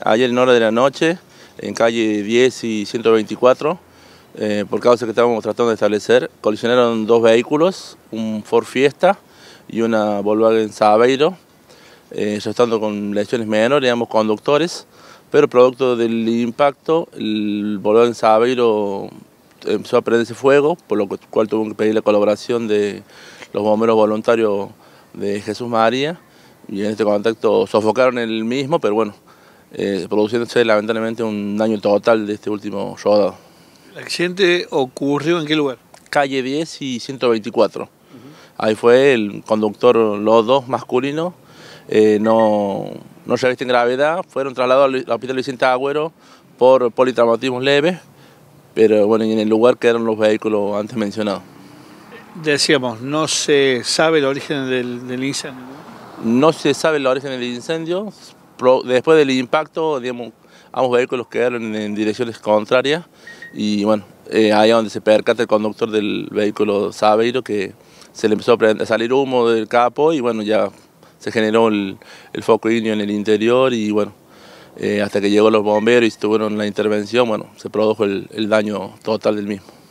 Ayer en hora de la noche, en calle 10 y 124, eh, por causa que estábamos tratando de establecer, colisionaron dos vehículos, un Ford Fiesta y una Volkswagen Sabeiro, eh, estando con lesiones menores ambos conductores, pero producto del impacto, el Volkswagen Sabeiro empezó a prenderse fuego, por lo cual tuvo que pedir la colaboración de los bomberos voluntarios de Jesús María, y en este contacto sofocaron el mismo, pero bueno, eh, produciéndose lamentablemente un daño total de este último rodado. ¿El accidente ocurrió en qué lugar? Calle 10 y 124. Ahí fue el conductor, los dos masculinos, eh, no, no se en gravedad, fueron trasladados al hospital Vicente Agüero por politraumatismos leves, pero bueno, en el lugar quedaron los vehículos antes mencionados. Decíamos, no se sabe el origen del, del incendio. No se sabe el origen del incendio, después del impacto, ambos vehículos quedaron en direcciones contrarias y bueno, eh, ahí es donde se percata el conductor del vehículo Sabeiro que se le empezó a, salir humo del capo y bueno, ya se generó el, foco ignio en el interior y bueno, eh, hasta que llegó los bomberos y tuvieron la intervención, bueno, se produjo el daño total del mismo.